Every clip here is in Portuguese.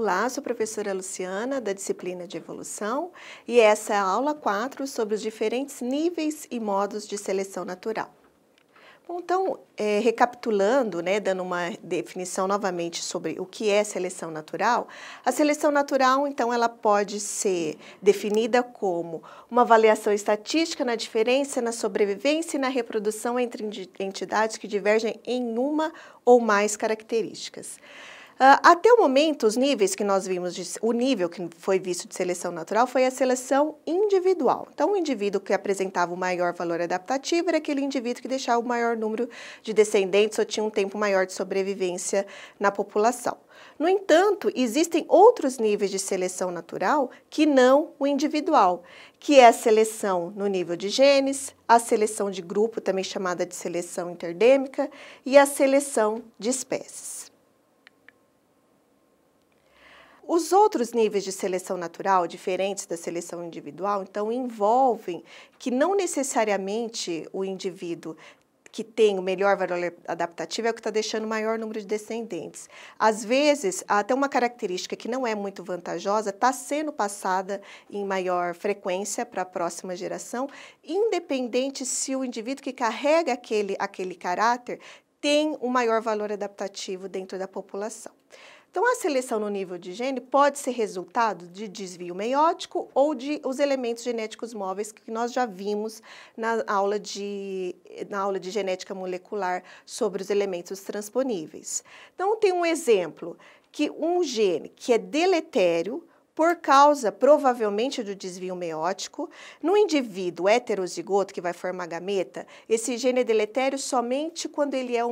Olá, sou professora Luciana, da disciplina de Evolução, e essa é a aula 4 sobre os diferentes níveis e modos de seleção natural. Bom, então, é, recapitulando, né, dando uma definição novamente sobre o que é seleção natural, a seleção natural, então, ela pode ser definida como uma avaliação estatística na diferença, na sobrevivência e na reprodução entre entidades que divergem em uma ou mais características. Ah, até o momento, os níveis que nós vimos, de, o nível que foi visto de seleção natural foi a seleção individual. Então, o indivíduo que apresentava o maior valor adaptativo era aquele indivíduo que deixava o maior número de descendentes ou tinha um tempo maior de sobrevivência na população. No entanto, existem outros níveis de seleção natural que não o individual, que é a seleção no nível de genes, a seleção de grupo, também chamada de seleção interdêmica, e a seleção de espécies. Os outros níveis de seleção natural, diferentes da seleção individual, então envolvem que não necessariamente o indivíduo que tem o melhor valor adaptativo é o que está deixando o maior número de descendentes. Às vezes, até uma característica que não é muito vantajosa está sendo passada em maior frequência para a próxima geração, independente se o indivíduo que carrega aquele, aquele caráter tem o um maior valor adaptativo dentro da população. Então, a seleção no nível de gene pode ser resultado de desvio meiótico ou de os elementos genéticos móveis que nós já vimos na aula de, na aula de genética molecular sobre os elementos transponíveis. Então, tem um exemplo que um gene que é deletério por causa, provavelmente, do desvio meiótico. No indivíduo heterozigoto, que vai formar gameta, esse gene é deletério somente quando ele é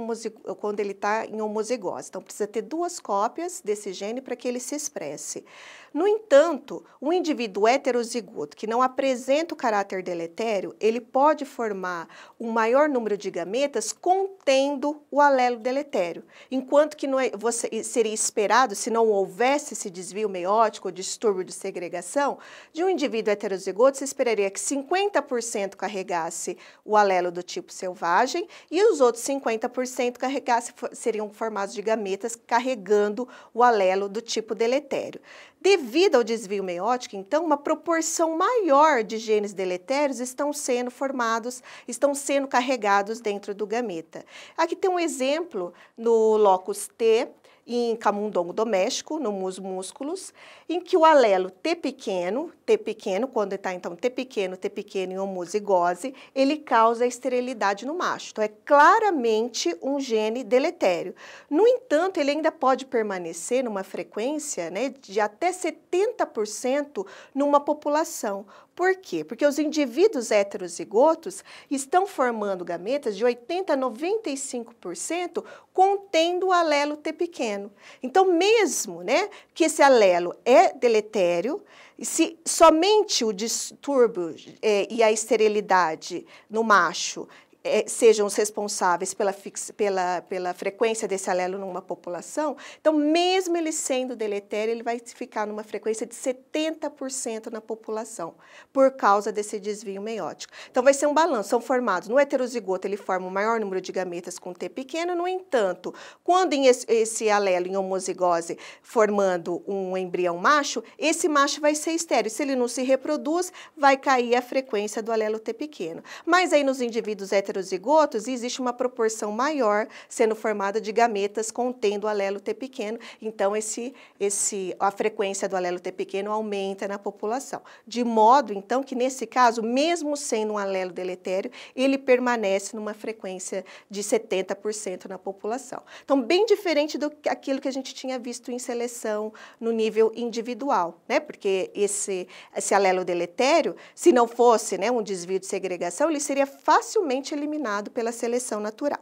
quando ele está em homozigose. Então, precisa ter duas cópias desse gene para que ele se expresse. No entanto, um indivíduo heterozigoto que não apresenta o caráter deletério, ele pode formar um maior número de gametas contendo o alelo deletério, enquanto que não é, você, seria esperado, se não houvesse esse desvio meiótico ou distúrbio de segregação, de um indivíduo heterozigoto, se esperaria que 50% carregasse o alelo do tipo selvagem e os outros 50% carregasse, seriam formados de gametas carregando o alelo do tipo deletério. Devido ao desvio meiótico, então, uma proporção maior de genes deletérios estão sendo formados, estão sendo carregados dentro do gameta. Aqui tem um exemplo no locus T, em camundongo doméstico, no mus músculos, em que o alelo T pequeno, T pequeno, quando está então T pequeno, T pequeno em homozigose, ele causa esterilidade no macho. Então é claramente um gene deletério. No entanto, ele ainda pode permanecer numa frequência né, de até 70% numa população, por quê? Porque os indivíduos heterozigotos estão formando gametas de 80% a 95% contendo o alelo T pequeno. Então, mesmo né, que esse alelo é deletério, se somente o distúrbio é, e a esterilidade no macho é, sejam os responsáveis pela, pela, pela frequência desse alelo numa população, então, mesmo ele sendo deletério, ele vai ficar numa frequência de 70% na população, por causa desse desvio meiótico. Então, vai ser um balanço. São formados, no heterozigoto, ele forma o um maior número de gametas com T pequeno, no entanto, quando esse, esse alelo em homozigose formando um embrião macho, esse macho vai ser estéreo. Se ele não se reproduz, vai cair a frequência do alelo T pequeno. Mas aí, nos indivíduos heterozigotos, heterozigotos, existe uma proporção maior sendo formada de gametas contendo o alelo T pequeno. Então, esse, esse, a frequência do alelo T pequeno aumenta na população. De modo, então, que nesse caso, mesmo sendo um alelo deletério, ele permanece numa frequência de 70% na população. Então, bem diferente do aquilo que a gente tinha visto em seleção no nível individual, né? Porque esse, esse alelo deletério, se não fosse né, um desvio de segregação, ele seria facilmente eliminado pela seleção natural.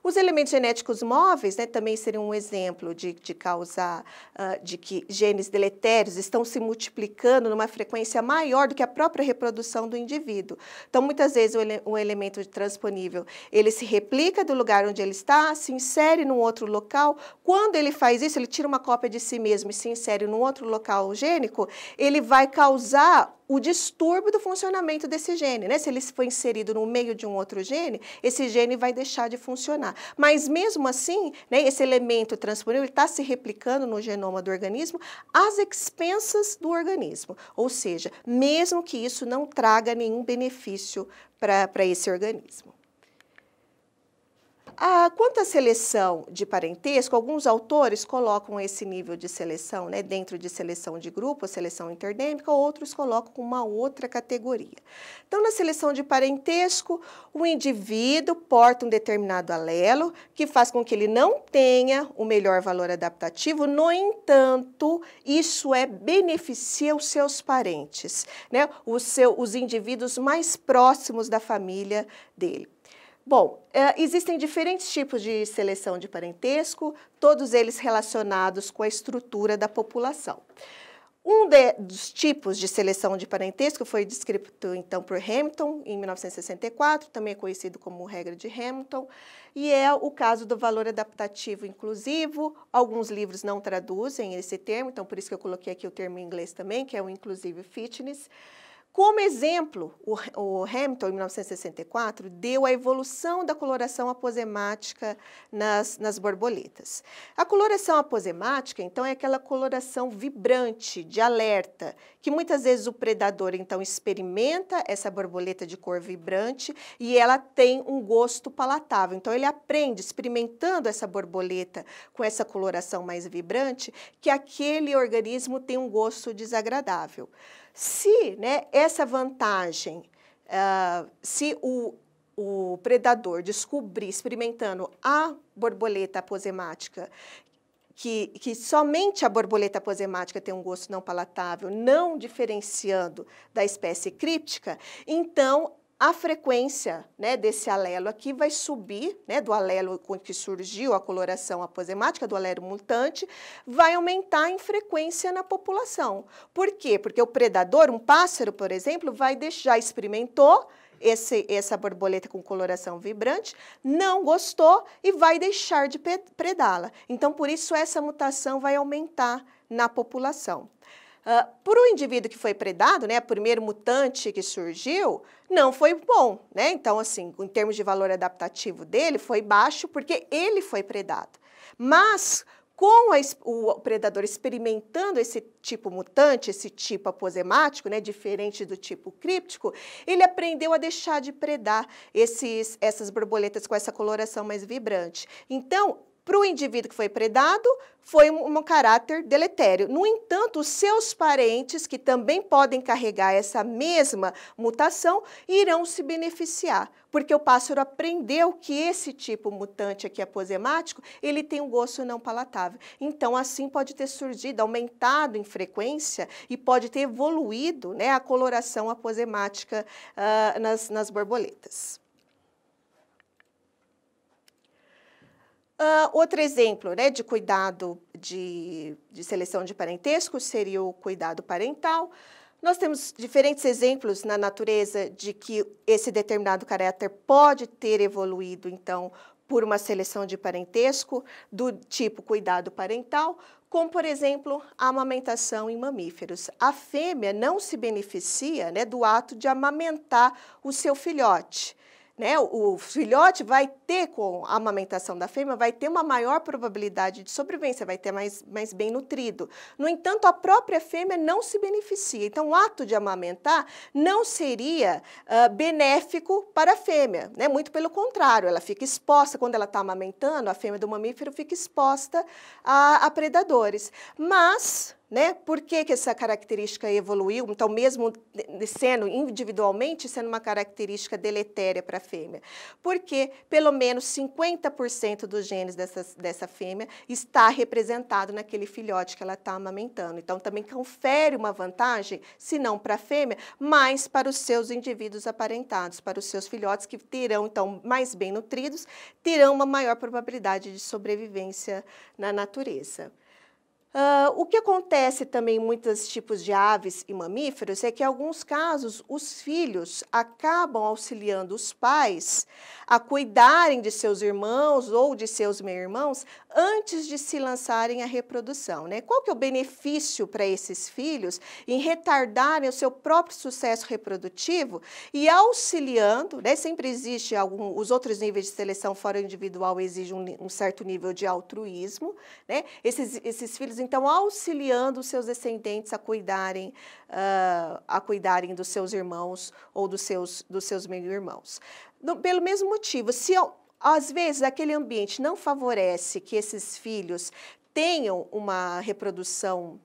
Os elementos genéticos móveis né, também seriam um exemplo de, de causar uh, ah, de que genes deletérios estão se multiplicando numa frequência maior do que a própria reprodução do indivíduo. Então, muitas vezes, o, ele, o elemento transponível ele se replica do lugar onde ele está, se insere num outro local. Quando ele faz isso, ele tira uma cópia de si mesmo e se insere num outro local gênico, ele vai causar o distúrbio do funcionamento desse gene, né? Se ele foi inserido no meio de um outro gene, esse gene vai deixar de funcionar. Mas mesmo assim, né, esse elemento transponível está se replicando no genoma do organismo às expensas do organismo. Ou seja, mesmo que isso não traga nenhum benefício para esse organismo. A quanto à seleção de parentesco, alguns autores colocam esse nível de seleção né, dentro de seleção de grupo, seleção interdêmica, outros colocam uma outra categoria. Então, na seleção de parentesco, o indivíduo porta um determinado alelo que faz com que ele não tenha o melhor valor adaptativo, no entanto, isso é beneficia os seus parentes, né, seu, os indivíduos mais próximos da família dele. Bom, é, existem diferentes tipos de seleção de parentesco, todos eles relacionados com a estrutura da população. Um de, dos tipos de seleção de parentesco foi descrito então por Hamilton em 1964, também é conhecido como regra de Hamilton, e é o caso do valor adaptativo inclusivo. Alguns livros não traduzem esse termo, então por isso que eu coloquei aqui o termo em inglês também, que é o inclusive fitness. Como exemplo, o Hamilton, em 1964, deu a evolução da coloração aposemática nas, nas borboletas. A coloração aposemática, então, é aquela coloração vibrante, de alerta, que muitas vezes o predador, então, experimenta essa borboleta de cor vibrante e ela tem um gosto palatável. Então, ele aprende, experimentando essa borboleta com essa coloração mais vibrante, que aquele organismo tem um gosto desagradável. Se né, essa vantagem, uh, se o, o predador descobrir, experimentando a borboleta aposemática, que, que, somente a borboleta aposemática tem um gosto não palatável, não diferenciando da espécie críptica, então a frequência né, desse alelo aqui vai subir, né, do alelo com que surgiu a coloração aposemática, do alelo mutante, vai aumentar em frequência na população. Por quê? Porque o predador, um pássaro, por exemplo, vai deixar, experimentou esse, essa borboleta com coloração vibrante, não gostou e vai deixar de predá-la. Então, por isso, essa mutação vai aumentar na população. Ah, para o indivíduo que foi predado, né, primeiro mutante que surgiu, não foi bom, né? Então, assim, em termos de valor adaptativo dele, foi baixo porque ele foi predado. Mas com a, o predador experimentando esse tipo mutante, esse tipo aposemático, né, diferente do tipo críptico, ele aprendeu a deixar de predar esses, essas borboletas com essa coloração mais vibrante. Então, para o indivíduo que foi predado, foi um, um caráter deletério. No entanto, os seus parentes, que também podem carregar essa mesma mutação, irão se beneficiar, porque o pássaro aprendeu que esse tipo mutante aqui aposemático, ele tem um gosto não palatável. Então, assim pode ter surgido, aumentado em frequência e pode ter evoluído né, a coloração aposemática uh, nas, nas borboletas. Uh, outro exemplo né, de cuidado de, de seleção de parentesco seria o cuidado parental. Nós temos diferentes exemplos na natureza de que esse determinado caráter pode ter evoluído, então, por uma seleção de parentesco do tipo cuidado parental, como, por exemplo, a amamentação em mamíferos. A fêmea não se beneficia né, do ato de amamentar o seu filhote né, o filhote vai ter, com a amamentação da fêmea, vai ter uma maior probabilidade de sobrevivência, vai ter mais, mais bem nutrido. No entanto, a própria fêmea não se beneficia. Então, o ato de amamentar não seria uh, benéfico para a fêmea, né? muito pelo contrário, ela fica exposta, quando ela está amamentando, a fêmea do mamífero fica exposta a, a predadores. Mas né? Por que, que, essa característica evoluiu? Então, mesmo sendo individualmente, sendo uma característica deletéria para a fêmea. Porque pelo menos 50% dos genes dessa, dessa fêmea está representado naquele filhote que ela está amamentando. Então, também confere uma vantagem, se não para a fêmea, mas para os seus indivíduos aparentados, para os seus filhotes que terão, então, mais bem nutridos, terão uma maior probabilidade de sobrevivência na natureza. Uh, o que acontece também em muitos tipos de aves e mamíferos é que, em alguns casos, os filhos acabam auxiliando os pais a cuidarem de seus irmãos ou de seus meio-irmãos antes de se lançarem à reprodução. Né? Qual que é o benefício para esses filhos em retardarem o seu próprio sucesso reprodutivo e auxiliando, né? sempre existe algum, os outros níveis de seleção fora individual exigem um, um certo nível de altruísmo, né? esses, esses filhos então auxiliando os seus descendentes a cuidarem, uh, a cuidarem dos seus irmãos ou dos seus, dos seus meio-irmãos. Pelo mesmo motivo, se às vezes aquele ambiente não favorece que esses filhos tenham uma reprodução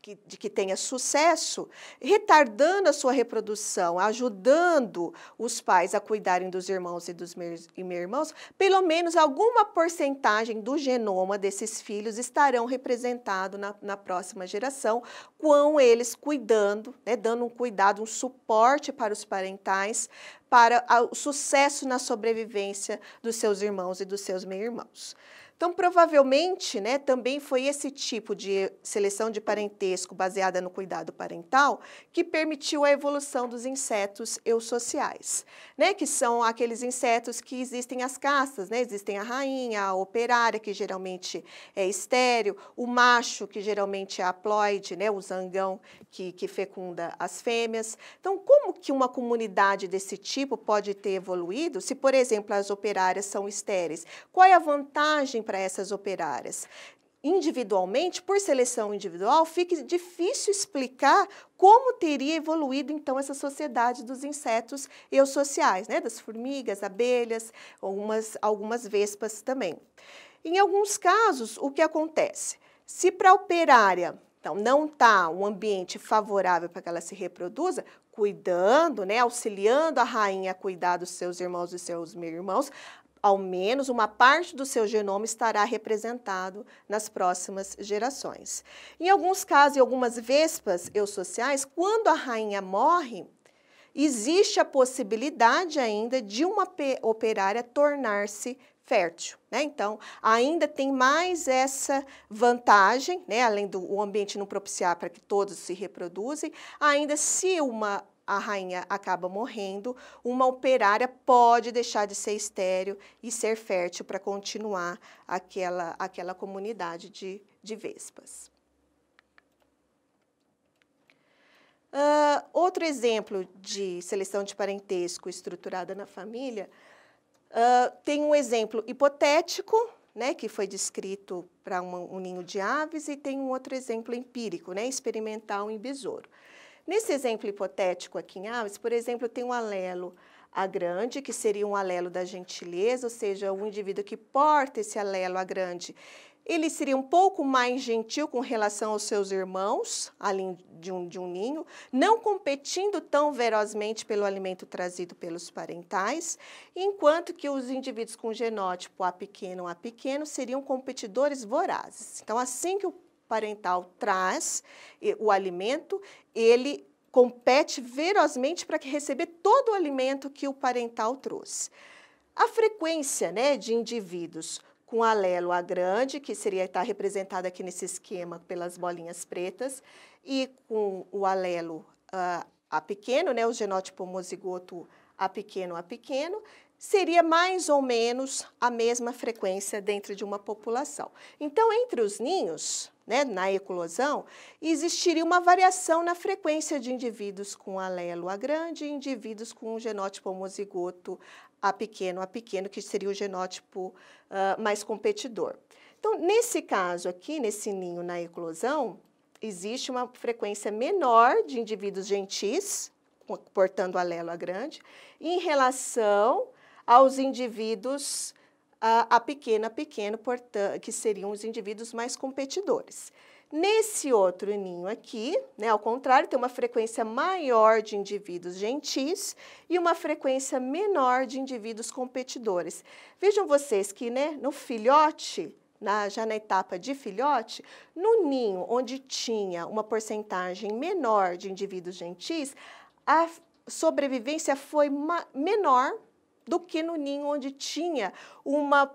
que, de que tenha sucesso, retardando a sua reprodução, ajudando os pais a cuidarem dos irmãos e dos meus, e meus irmãos, pelo menos alguma porcentagem do genoma desses filhos estarão representado na, na próxima geração, com eles cuidando, né, dando um cuidado, um suporte para os parentais para o sucesso na sobrevivência dos seus irmãos e dos seus meio-irmãos. Então, provavelmente, né, também foi esse tipo de seleção de parentesco baseada no cuidado parental que permitiu a evolução dos insetos eusociais, né, que são aqueles insetos que existem as castas, né, existem a rainha, a operária, que geralmente é estéreo, o macho, que geralmente é haploide, né, o zangão, que, que fecunda as fêmeas. Então, como que uma comunidade desse tipo tipo pode ter evoluído? Se, por exemplo, as operárias são estéreis, qual é a vantagem para essas operárias? individualmente, por seleção individual, fica difícil explicar como teria evoluído então essa sociedade dos insetos eusociais, né? das formigas, abelhas, algumas, algumas vespas também. Em alguns casos, o que acontece? Se para a operária então, não está um ambiente favorável para que ela se reproduza, cuidando, né, auxiliando a rainha a cuidar dos seus irmãos e seus irmãos ao menos uma parte do seu genoma estará representado nas próximas gerações. Em alguns casos e algumas vespas eusociais, quando a rainha morre, existe a possibilidade ainda de uma operária tornar-se fértil, né? Então, ainda tem mais essa vantagem, né? Além do ambiente não propiciar para que todos se reproduzem, ainda se uma a rainha acaba morrendo, uma operária pode deixar de ser estéreo e ser fértil para continuar aquela, aquela comunidade de, de vespas. Uh, outro exemplo de seleção de parentesco estruturada na família ah, tem um exemplo hipotético, né, que foi descrito para um, um, ninho de aves, e tem um outro exemplo empírico, né, experimental em besouro. Nesse exemplo hipotético aqui em aves, por exemplo, tem um alelo A grande, que seria um alelo da gentileza, ou seja, um indivíduo que porta esse alelo A grande ele seria um pouco mais gentil com relação aos seus irmãos, além de um, de um ninho, não competindo tão ferozmente pelo alimento trazido pelos parentais, enquanto que os indivíduos com genótipo A pequeno A pequeno seriam competidores vorazes. Então, assim que o parental traz o alimento, ele compete ferozmente para receber todo o alimento que o parental trouxe. A frequência né, de indivíduos com alelo A grande, que seria estar tá representada aqui nesse esquema pelas bolinhas pretas, e com o alelo uh, A pequeno, né, o genótipo homozigoto A pequeno, A pequeno, seria mais ou menos a mesma frequência dentro de uma população. Então, entre os ninhos, né, na eclosão, existiria uma variação na frequência de indivíduos com alelo A grande e indivíduos com genótipo homozigoto a pequeno, A pequeno, que seria o genótipo uh, mais competidor. Então, nesse caso aqui, nesse ninho na eclosão, existe uma frequência menor de indivíduos gentis, portando alelo a grande, em relação aos indivíduos a, ah, a pequena, pequeno, portando, que seriam os indivíduos mais competidores. Nesse outro ninho aqui, né, ao contrário, tem uma frequência maior de indivíduos gentis e uma frequência menor de indivíduos competidores. Vejam vocês que né, no filhote, na, já na etapa de filhote, no ninho onde tinha uma porcentagem menor de indivíduos gentis, a sobrevivência foi menor do que no ninho onde tinha uma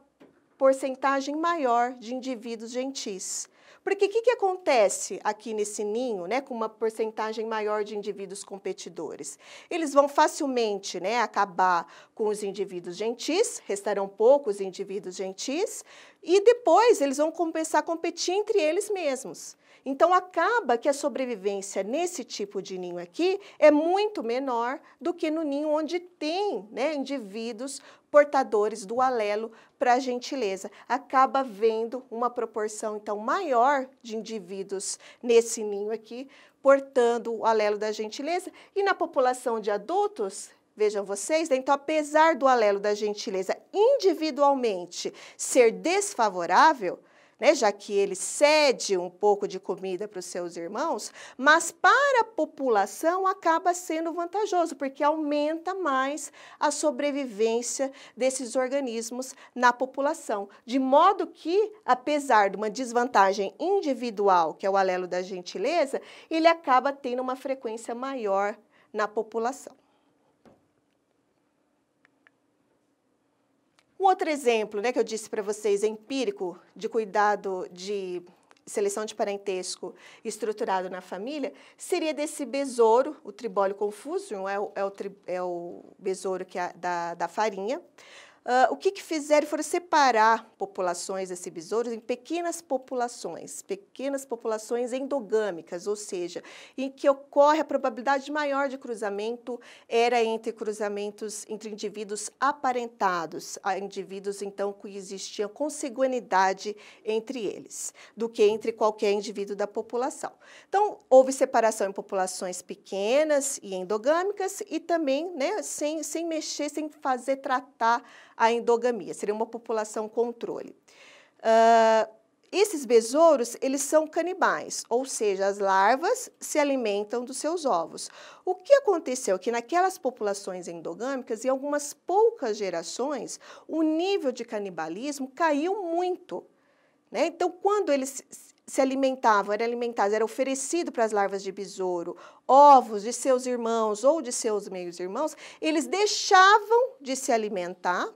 porcentagem maior de indivíduos gentis. Porque o que, que acontece aqui nesse ninho, né, com uma porcentagem maior de indivíduos competidores? Eles vão facilmente né, acabar com os indivíduos gentis, restarão poucos indivíduos gentis, e depois eles vão começar a competir entre eles mesmos. Então acaba que a sobrevivência nesse tipo de ninho aqui é muito menor do que no ninho onde tem né, indivíduos portadores do alelo para gentileza. Acaba vendo uma proporção então maior de indivíduos nesse ninho aqui portando o alelo da gentileza e na população de adultos Vejam vocês, né, então, apesar do alelo da gentileza individualmente ser desfavorável, né, já que ele cede um pouco de comida para os seus irmãos, mas para a população acaba sendo vantajoso, porque aumenta mais a sobrevivência desses organismos na população. De modo que, apesar de uma desvantagem individual, que é o alelo da gentileza, ele acaba tendo uma frequência maior na população. Um outro exemplo, né, que eu disse para vocês, empírico, de cuidado de seleção de parentesco estruturado na família, seria desse besouro, o tribólio confuso, é o, é o, é o besouro que é da, da farinha, Uh, o que, que fizeram foram separar populações esses besouros em pequenas populações, pequenas populações endogâmicas, ou seja, em que ocorre a probabilidade maior de cruzamento era entre cruzamentos entre indivíduos aparentados, a indivíduos então que existiam consanguinidade entre eles, do que entre qualquer indivíduo da população. Então, houve separação em populações pequenas e endogâmicas e também né, sem, sem mexer, sem fazer tratar a endogamia, seria uma população controle. Uh, esses besouros, eles são canibais, ou seja, as larvas se alimentam dos seus ovos. O que aconteceu? É que naquelas populações endogâmicas, em algumas poucas gerações, o nível de canibalismo caiu muito. Né? Então, quando eles se alimentavam, eram alimentados, era oferecido para as larvas de besouro, ovos de seus irmãos ou de seus meios-irmãos, eles deixavam de se alimentar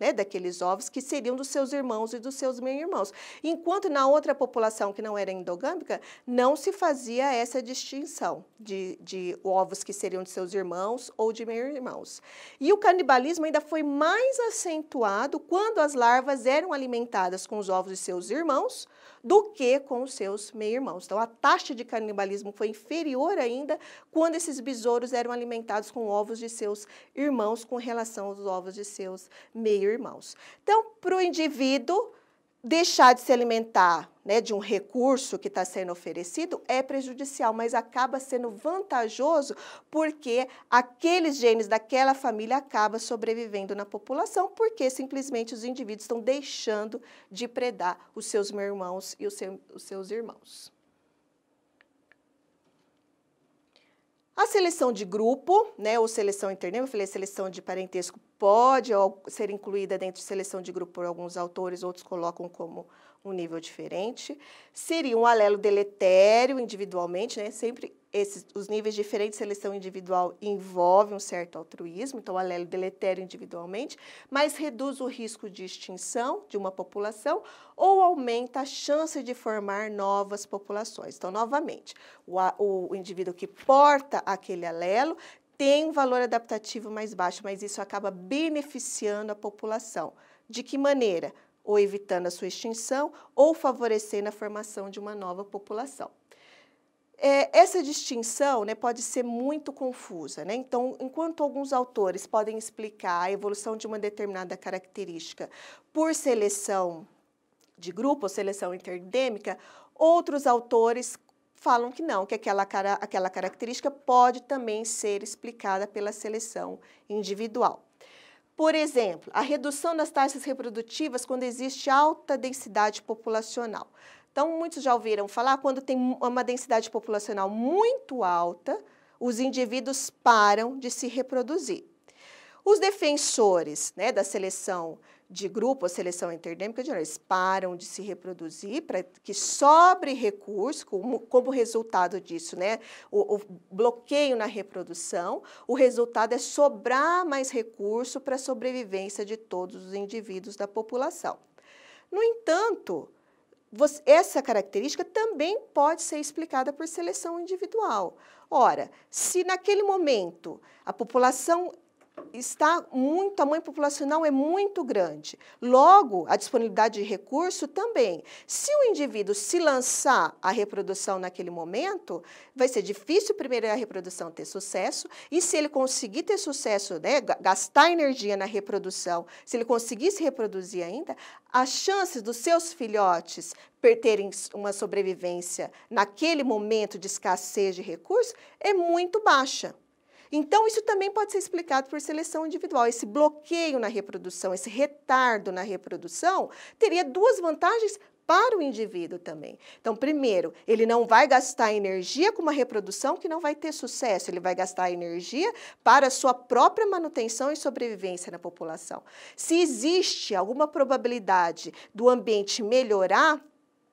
né, daqueles ovos que seriam dos seus irmãos e dos seus meio-irmãos. Enquanto na outra população que não era endogâmica, não se fazia essa distinção de, de ovos que seriam de seus irmãos ou de meio-irmãos. E o canibalismo ainda foi mais acentuado quando as larvas eram alimentadas com os ovos de seus irmãos do que com os seus meio-irmãos. Então, a taxa de canibalismo foi inferior ainda quando esses besouros eram alimentados com ovos de seus irmãos com relação aos ovos de seus meio irmãos. Então, para o indivíduo deixar de se alimentar né, de um recurso que está sendo oferecido é prejudicial, mas acaba sendo vantajoso porque aqueles genes daquela família acabam sobrevivendo na população, porque simplesmente os indivíduos estão deixando de predar os seus irmãos e os seus irmãos. A seleção de grupo, né, ou seleção interna, eu falei seleção de parentesco, pode ser incluída dentro de seleção de grupo por alguns autores, outros colocam como um nível diferente. Seria um alelo deletério individualmente, né, sempre esses, os níveis diferentes de seleção individual envolvem um certo altruísmo, então o alelo deletério individualmente, mas reduz o risco de extinção de uma população ou aumenta a chance de formar novas populações. Então, novamente, o, o indivíduo que porta aquele alelo tem um valor adaptativo mais baixo, mas isso acaba beneficiando a população. De que maneira? Ou evitando a sua extinção ou favorecendo a formação de uma nova população. É, essa distinção né, pode ser muito confusa. Né? Então, enquanto alguns autores podem explicar a evolução de uma determinada característica por seleção de grupo, ou seleção interdêmica, outros autores falam que não, que aquela, cara, aquela característica pode também ser explicada pela seleção individual. Por exemplo, a redução das taxas reprodutivas quando existe alta densidade populacional. Então, muitos já ouviram falar, quando tem uma densidade populacional muito alta, os indivíduos param de se reproduzir. Os defensores né, da seleção de grupo, a seleção interdêmica, eles param de se reproduzir para que sobre recurso, como, como resultado disso, né, o, o bloqueio na reprodução, o resultado é sobrar mais recurso para a sobrevivência de todos os indivíduos da população. No entanto, você, essa característica também pode ser explicada por seleção individual. Ora, se naquele momento a população está muito, o tamanho populacional é muito grande. Logo, a disponibilidade de recurso também. Se o indivíduo se lançar à reprodução naquele momento, vai ser difícil primeiro a reprodução ter sucesso, e se ele conseguir ter sucesso, né, gastar energia na reprodução, se ele conseguir se reproduzir ainda, as chances dos seus filhotes terem uma sobrevivência naquele momento de escassez de recurso é muito baixa. Então, isso também pode ser explicado por seleção individual. Esse bloqueio na reprodução, esse retardo na reprodução, teria duas vantagens para o indivíduo também. Então, primeiro, ele não vai gastar energia com uma reprodução que não vai ter sucesso, ele vai gastar energia para a sua própria manutenção e sobrevivência na população. Se existe alguma probabilidade do ambiente melhorar,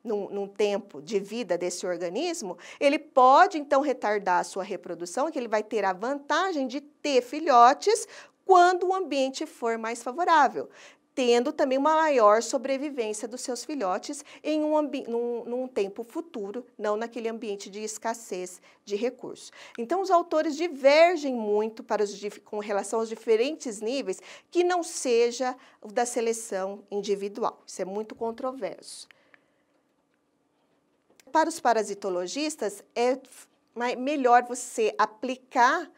num, num, tempo de vida desse organismo, ele pode então retardar a sua reprodução, que ele vai ter a vantagem de ter filhotes quando o ambiente for mais favorável, tendo também uma maior sobrevivência dos seus filhotes em um num, num tempo futuro, não naquele ambiente de escassez de recursos. Então, os autores divergem muito para os, com relação aos diferentes níveis que não seja o da seleção individual. Isso é muito controverso para os parasitologistas, é melhor você aplicar uh,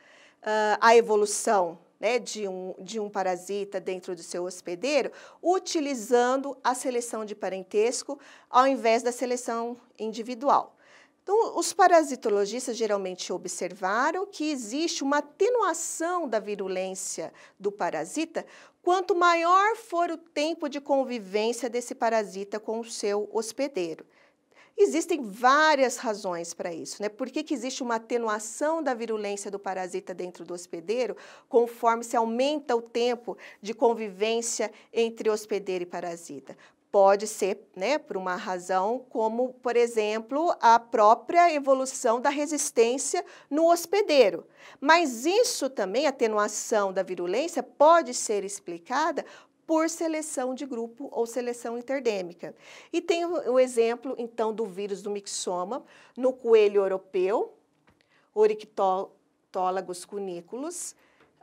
a evolução né, de, um, de um parasita dentro do seu hospedeiro, utilizando a seleção de parentesco ao invés da seleção individual. Então, os parasitologistas geralmente observaram que existe uma atenuação da virulência do parasita quanto maior for o tempo de convivência desse parasita com o seu hospedeiro. Existem várias razões para isso, né? Por que, que existe uma atenuação da virulência do parasita dentro do hospedeiro conforme se aumenta o tempo de convivência entre hospedeiro e parasita? pode ser né, por uma razão como, por exemplo, a própria evolução da resistência no hospedeiro. Mas isso também, a atenuação da virulência, pode ser explicada por seleção de grupo ou seleção interdêmica. E tem o exemplo, então, do vírus do mixoma no coelho europeu, Orictolagus cuniculus,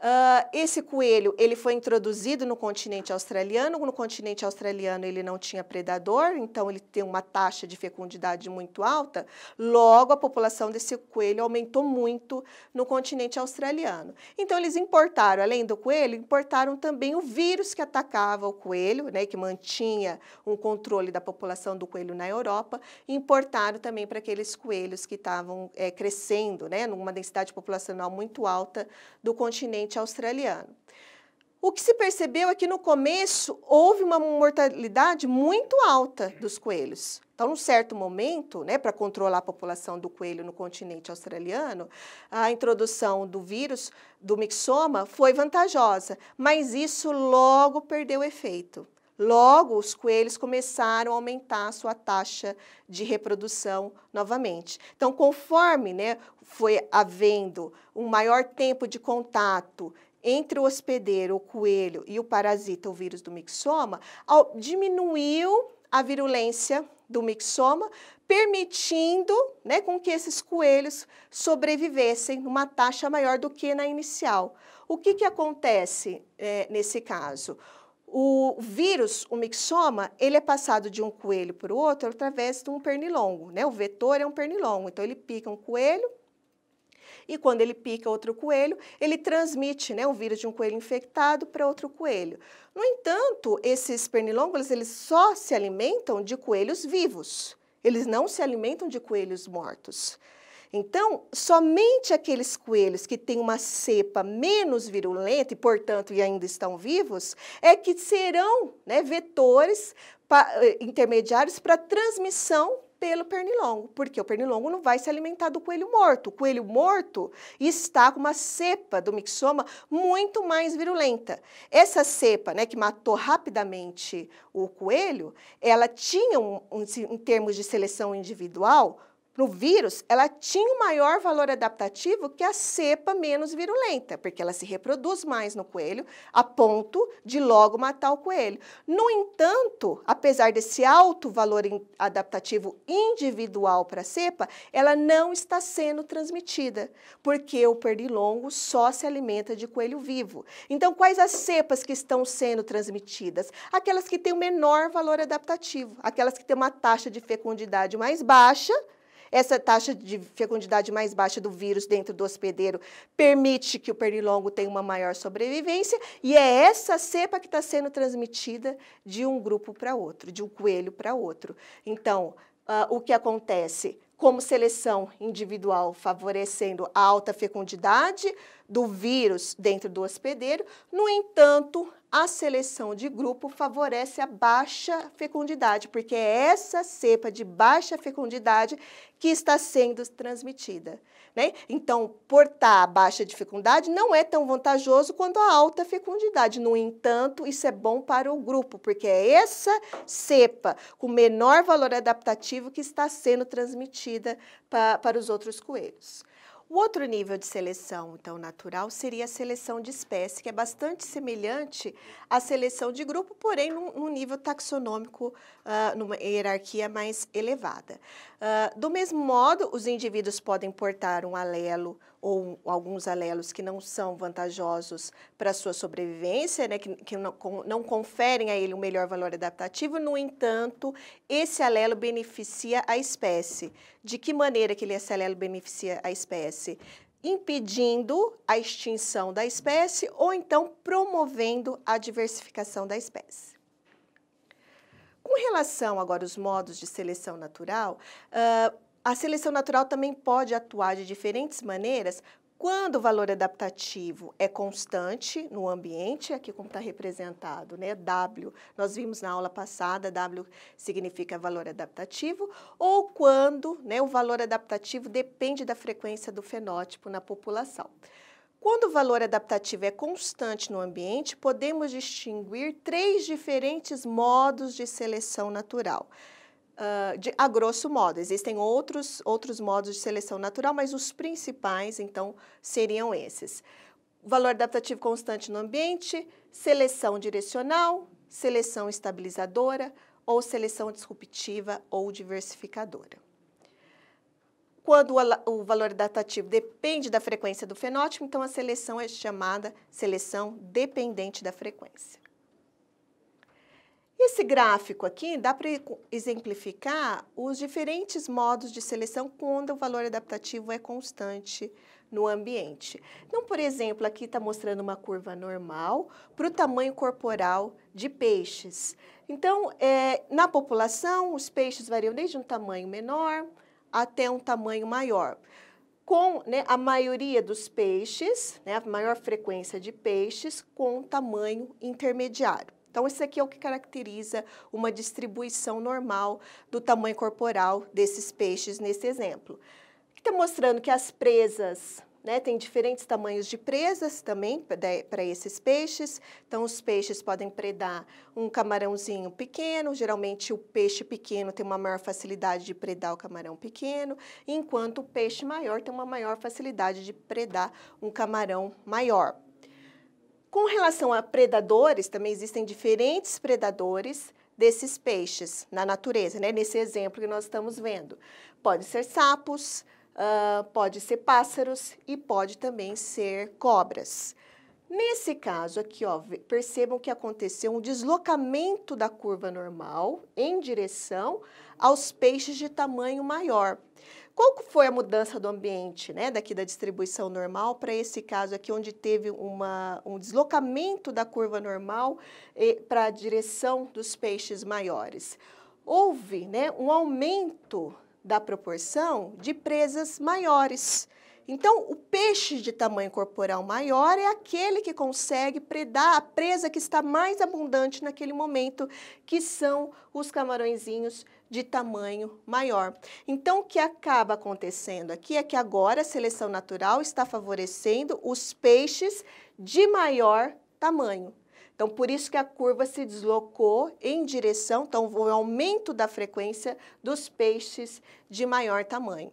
Uh, esse coelho ele foi introduzido no continente australiano. No continente australiano ele não tinha predador, então ele tem uma taxa de fecundidade muito alta. Logo, a população desse coelho aumentou muito no continente australiano. Então eles importaram, além do coelho, importaram também o vírus que atacava o coelho, né, que mantinha um controle da população do coelho na Europa. Importaram também para aqueles coelhos que estavam é, crescendo, né, numa densidade populacional muito alta do continente continente australiano. O que se percebeu é que no começo houve uma mortalidade muito alta dos coelhos. Então, num certo momento, né, para controlar a população do coelho no continente australiano, a introdução do vírus do mixoma foi vantajosa, mas isso logo perdeu efeito. Logo, os coelhos começaram a aumentar a sua taxa de reprodução novamente. Então, conforme né, foi havendo um maior tempo de contato entre o hospedeiro, o coelho e o parasita, o vírus do mixoma, ao, diminuiu a virulência do mixoma, permitindo né, com que esses coelhos sobrevivessem numa taxa maior do que na inicial. O que, que acontece é, nesse caso? O vírus, o mixoma, ele é passado de um coelho para o outro através de um pernilongo, né? O vetor é um pernilongo, então ele pica um coelho, e quando ele pica outro coelho, ele transmite né, o vírus de um coelho infectado para outro coelho. No entanto, esses pernilongos eles só se alimentam de coelhos vivos. Eles não se alimentam de coelhos mortos. Então, somente aqueles coelhos que têm uma cepa menos virulenta e, portanto, e ainda estão vivos, é que serão né, vetores pa, eh, intermediários para transmissão pelo pernilongo, porque o pernilongo não vai se alimentar do coelho morto. O coelho morto está com uma cepa do mixoma muito mais virulenta. Essa cepa, né, que matou rapidamente o coelho, ela tinha, um, um, assim, em termos de seleção individual, no vírus, ela tinha um maior valor adaptativo que a cepa menos virulenta, porque ela se reproduz mais no coelho, a ponto de logo matar o coelho. No entanto, apesar desse alto valor adaptativo individual para a cepa, ela não está sendo transmitida, porque o pernilongo só se alimenta de coelho vivo. Então, quais as cepas que estão sendo transmitidas? Aquelas que têm o menor valor adaptativo, aquelas que têm uma taxa de fecundidade mais baixa, essa taxa de fecundidade mais baixa do vírus dentro do hospedeiro permite que o pernilongo tenha uma maior sobrevivência e é essa cepa que está sendo transmitida de um grupo para outro, de um coelho para outro. Então, uh, o que acontece? como seleção individual, favorecendo a alta fecundidade do vírus dentro do hospedeiro. No entanto, a seleção de grupo favorece a baixa fecundidade, porque é essa cepa de baixa fecundidade que está sendo transmitida. Né? Então, portar a baixa fecundidade não é tão vantajoso quanto a alta fecundidade. No entanto, isso é bom para o grupo, porque é essa cepa com menor valor adaptativo que está sendo transmitida para, para os outros coelhos. O outro nível de seleção, então, natural, seria a seleção de espécie, que é bastante semelhante à seleção de grupo, porém num, num nível taxonômico, uh, numa hierarquia mais elevada. Uh, do mesmo modo, os indivíduos podem portar um alelo ou alguns alelos que não são vantajosos para a sua sobrevivência, né, que, que não, com, não, conferem a ele um melhor valor adaptativo. No entanto, esse alelo beneficia a espécie. De que maneira que esse alelo beneficia a espécie? Impedindo a extinção da espécie ou então promovendo a diversificação da espécie. Com relação agora aos modos de seleção natural, uh, a seleção natural também pode atuar de diferentes maneiras quando o valor adaptativo é constante no ambiente, aqui como está representado, né? W, nós vimos na aula passada, W significa valor adaptativo, ou quando né, o valor adaptativo depende da frequência do fenótipo na população. Quando o valor adaptativo é constante no ambiente, podemos distinguir três diferentes modos de seleção natural. Ah, de, a grosso modo, existem outros, outros modos de seleção natural, mas os principais, então, seriam esses. Valor adaptativo constante no ambiente, seleção direcional, seleção estabilizadora ou seleção disruptiva ou diversificadora. Quando o valor adaptativo depende da frequência do fenótipo, então a seleção é chamada seleção dependente da frequência. Esse gráfico aqui dá para exemplificar os diferentes modos de seleção quando o valor adaptativo é constante no ambiente. Então, por exemplo, aqui está mostrando uma curva normal para o tamanho corporal de peixes. Então, é, na população, os peixes variam desde um tamanho menor até um tamanho maior com né, a maioria dos peixes, né, a maior frequência de peixes, com tamanho intermediário. Então, isso aqui é o que caracteriza uma distribuição normal do tamanho corporal desses peixes nesse exemplo. Aqui está mostrando que as presas né, tem diferentes tamanhos de presas também para esses peixes. Então, os peixes podem predar um camarãozinho pequeno. Geralmente, o peixe pequeno tem uma maior facilidade de predar o camarão pequeno, enquanto o peixe maior tem uma maior facilidade de predar um camarão maior. Com relação a predadores, também existem diferentes predadores desses peixes na natureza, né? nesse exemplo que nós estamos vendo. Pode ser sapos, uh, pode ser pássaros e pode também ser cobras. Nesse caso aqui, ó, percebam que aconteceu um deslocamento da curva normal em direção aos peixes de tamanho maior. Qual foi a mudança do ambiente, né, daqui da distribuição normal para esse caso aqui, onde teve uma, um deslocamento da curva normal eh, para a direção dos peixes maiores? Houve né, um aumento da proporção de presas maiores. Então, o peixe de tamanho corporal maior é aquele que consegue predar a presa que está mais abundante naquele momento, que são os camarõezinhos de tamanho maior. Então, o que acaba acontecendo aqui é que agora a seleção natural está favorecendo os peixes de maior tamanho. Então, por isso que a curva se deslocou em direção, então, o aumento da frequência dos peixes de maior tamanho.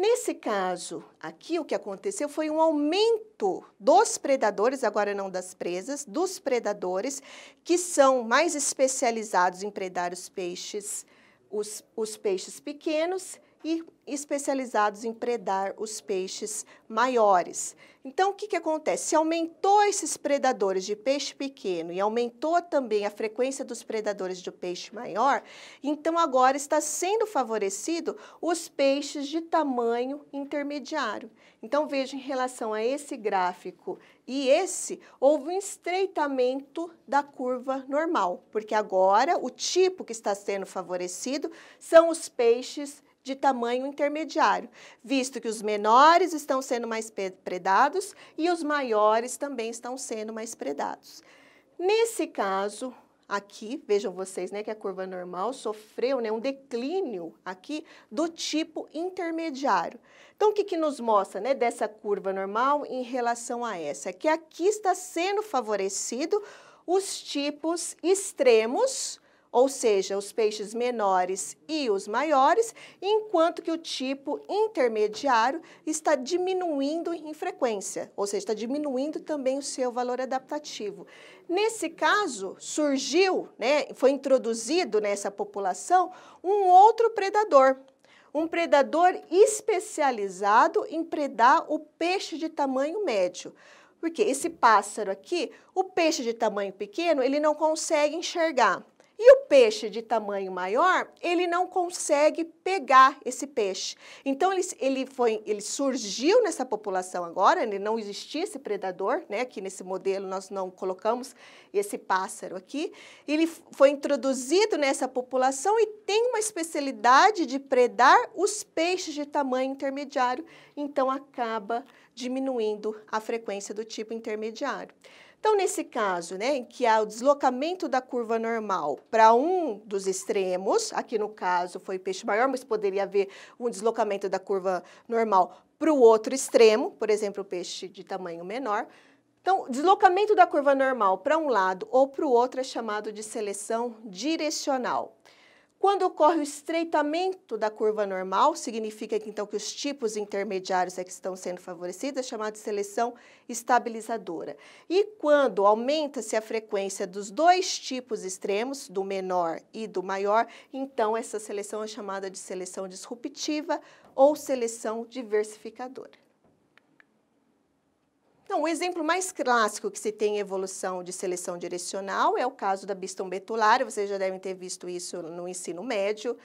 Nesse caso aqui, o que aconteceu foi um aumento dos predadores, agora não das presas, dos predadores, que são mais especializados em predar os peixes, os, os peixes pequenos e especializados em predar os peixes maiores. Então, o que, que acontece? Se aumentou esses predadores de peixe pequeno e aumentou também a frequência dos predadores de peixe maior, então agora está sendo favorecido os peixes de tamanho intermediário. Então, veja, em relação a esse gráfico e esse, houve um estreitamento da curva normal, porque agora o tipo que está sendo favorecido são os peixes de tamanho intermediário, visto que os menores estão sendo mais predados e os maiores também estão sendo mais predados. Nesse caso, aqui, vejam vocês, né, que é a curva normal sofreu, né, um declínio aqui do tipo intermediário. Então, o que, que nos mostra, né, dessa curva normal em relação a essa? É que aqui está sendo favorecido os tipos extremos ou seja, os peixes menores e os maiores, enquanto que o tipo intermediário está diminuindo em frequência, ou seja, está diminuindo também o seu valor adaptativo. Nesse caso, surgiu, né, foi introduzido nessa população um outro predador, um predador especializado em predar o peixe de tamanho médio. Porque esse pássaro aqui, o peixe de tamanho pequeno, ele não consegue enxergar. E o peixe de tamanho maior, ele não consegue pegar esse peixe. Então ele, ele, foi, ele surgiu nessa população agora, ele não existia esse predador, né? Aqui nesse modelo nós não colocamos esse pássaro aqui. Ele foi introduzido nessa população e tem uma especialidade de predar os peixes de tamanho intermediário, então acaba diminuindo a frequência do tipo intermediário. Então, nesse caso, né, em que há o deslocamento da curva normal para um dos extremos, aqui no caso foi peixe maior, mas poderia haver um deslocamento da curva normal para o outro extremo, por exemplo, peixe de tamanho menor. Então, deslocamento da curva normal para um lado ou para o outro é chamado de seleção direcional. Quando ocorre o estreitamento da curva normal, significa que então que os tipos intermediários é que estão sendo favorecidos, é chamada de seleção estabilizadora. E quando aumenta-se a frequência dos dois tipos extremos, do menor e do maior, então essa seleção é chamada de seleção disruptiva ou seleção diversificadora. Então, o exemplo mais clássico que se tem em evolução de seleção direcional é o caso da biston betulária, vocês já devem ter visto isso no ensino médio.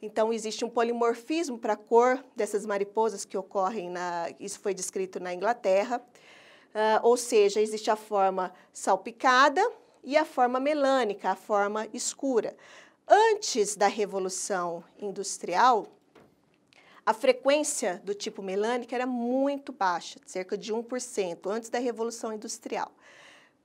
Então, existe um polimorfismo para a cor dessas mariposas que ocorrem, na, isso foi descrito na Inglaterra. Uh, ou seja, existe a forma salpicada e a forma melânica, a forma escura. Antes da Revolução Industrial, a frequência do tipo melânica era muito baixa, cerca de 1%, antes da Revolução Industrial.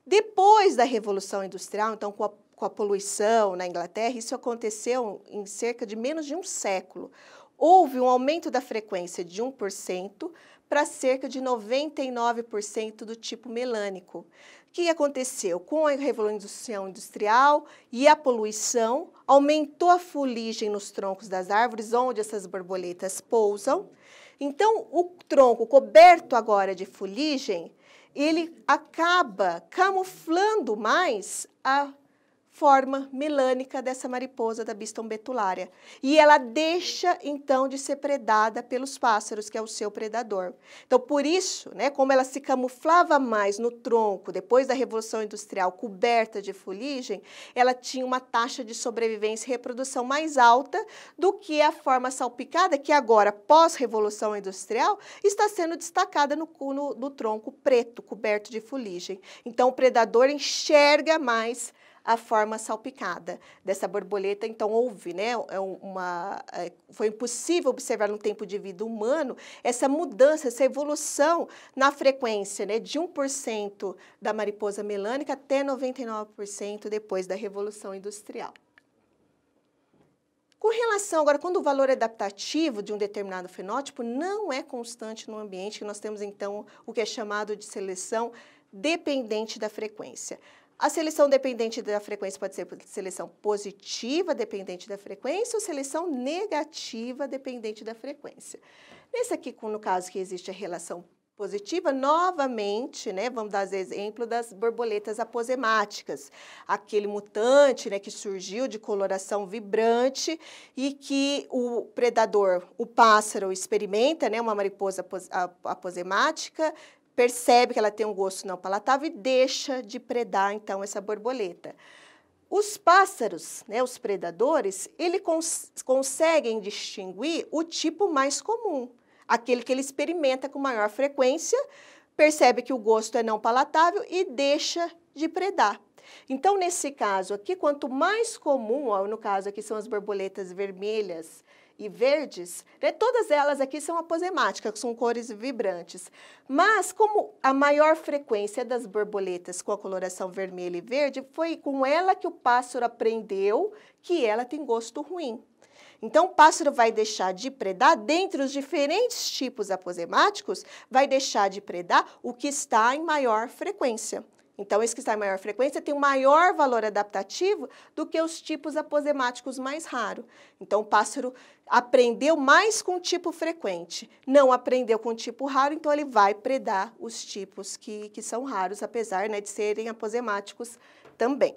Depois da Revolução Industrial, então com a, com a poluição na Inglaterra, isso aconteceu em cerca de menos de um século. Houve um aumento da frequência de 1% para cerca de 99% do tipo melânico que aconteceu? Com a revolução industrial e a poluição, aumentou a fuligem nos troncos das árvores, onde essas borboletas pousam. Então, o tronco coberto agora de fuligem, ele acaba camuflando mais a forma melânica dessa mariposa da biston betulária. E ela deixa, então, de ser predada pelos pássaros, que é o seu predador. Então, por isso, né, como ela se camuflava mais no tronco, depois da Revolução Industrial, coberta de fuligem, ela tinha uma taxa de sobrevivência e reprodução mais alta do que a forma salpicada, que agora, pós-Revolução Industrial, está sendo destacada no, no, no tronco preto, coberto de fuligem. Então, o predador enxerga mais a forma salpicada dessa borboleta. Então, houve, né, é uma, é, foi impossível observar no tempo de vida humano essa mudança, essa evolução na frequência né, de 1% da mariposa melânica até 99% depois da Revolução Industrial. Com relação agora, quando o valor adaptativo de um determinado fenótipo não é constante no ambiente, nós temos então o que é chamado de seleção dependente da frequência. A seleção dependente da frequência pode ser seleção positiva dependente da frequência ou seleção negativa dependente da frequência. Nesse aqui, no caso que existe a relação positiva, novamente, né, vamos dar exemplo das borboletas aposemáticas, aquele mutante né, que surgiu de coloração vibrante e que o predador, o pássaro, experimenta, né, uma mariposa aposemática, percebe que ela tem um gosto não palatável e deixa de predar então essa borboleta. Os pássaros, né, os predadores, eles cons conseguem distinguir o tipo mais comum, aquele que ele experimenta com maior frequência, percebe que o gosto é não palatável e deixa de predar. Então, nesse caso aqui, quanto mais comum, ó, no caso aqui são as borboletas vermelhas, e verdes, né, todas elas aqui são aposemáticas, são cores vibrantes. Mas como a maior frequência das borboletas com a coloração vermelha e verde, foi com ela que o pássaro aprendeu que ela tem gosto ruim. Então, o pássaro vai deixar de predar, dentre os diferentes tipos aposemáticos, vai deixar de predar o que está em maior frequência. Então, esse que está em maior frequência tem um maior valor adaptativo do que os tipos aposemáticos mais raros. Então, o pássaro aprendeu mais com o tipo frequente, não aprendeu com o tipo raro, então ele vai predar os tipos que, que são raros, apesar né, de serem aposemáticos também.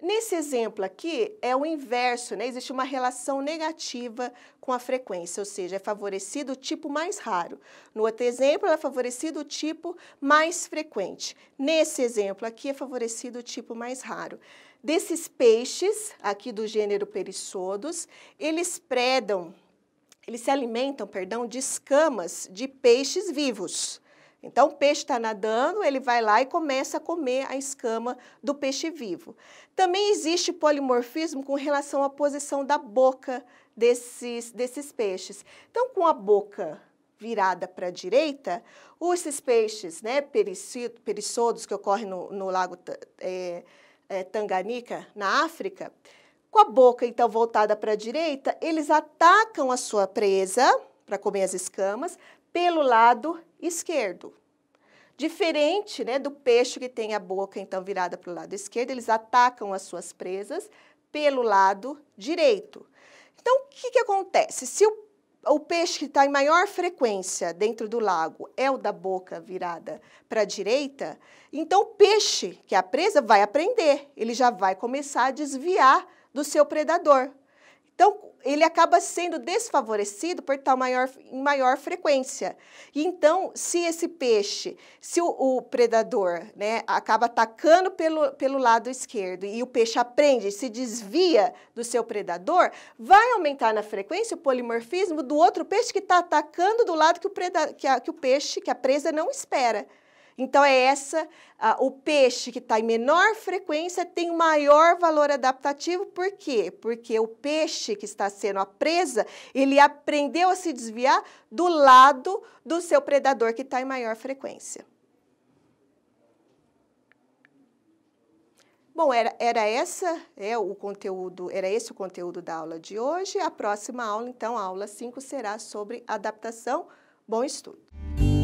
Nesse exemplo aqui, é o inverso, né? Existe uma relação negativa com a frequência, ou seja, é favorecido o tipo mais raro. No outro exemplo, é favorecido o tipo mais frequente. Nesse exemplo aqui, é favorecido o tipo mais raro. Desses peixes, aqui do gênero Perissodos, eles predam, eles se alimentam, perdão, de escamas de peixes vivos. Então, o peixe está nadando, ele vai lá e começa a comer a escama do peixe vivo. Também existe polimorfismo com relação à posição da boca desses, desses peixes. Então, com a boca virada para a direita, esses peixes né, perissodos que ocorrem no, no lago é, é, Tanganica, na África, com a boca então voltada para a direita, eles atacam a sua presa para comer as escamas pelo lado esquerdo. Diferente né, do peixe que tem a boca então virada para o lado esquerdo, eles atacam as suas presas pelo lado direito. Então, o que, que acontece? Se o, o peixe que está em maior frequência dentro do lago é o da boca virada para a direita, então o peixe, que é a presa, vai aprender, ele já vai começar a desviar do seu predador. Então, ele acaba sendo desfavorecido por tal maior, maior frequência. E então, se esse peixe, se o, o, predador né, acaba atacando pelo, pelo lado esquerdo e o peixe aprende, se desvia do seu predador, vai aumentar na frequência o polimorfismo do outro peixe que está atacando do lado que o, preda, que, a, que o peixe, que a presa não espera. Então é essa, ah, o peixe que está em menor frequência tem maior valor adaptativo, por quê? Porque o peixe que está sendo a presa, ele aprendeu a se desviar do lado do seu predador que está em maior frequência. Bom, era, era essa, é o conteúdo, era esse o conteúdo da aula de hoje. A próxima aula, então, a aula 5 será sobre adaptação. Bom estudo.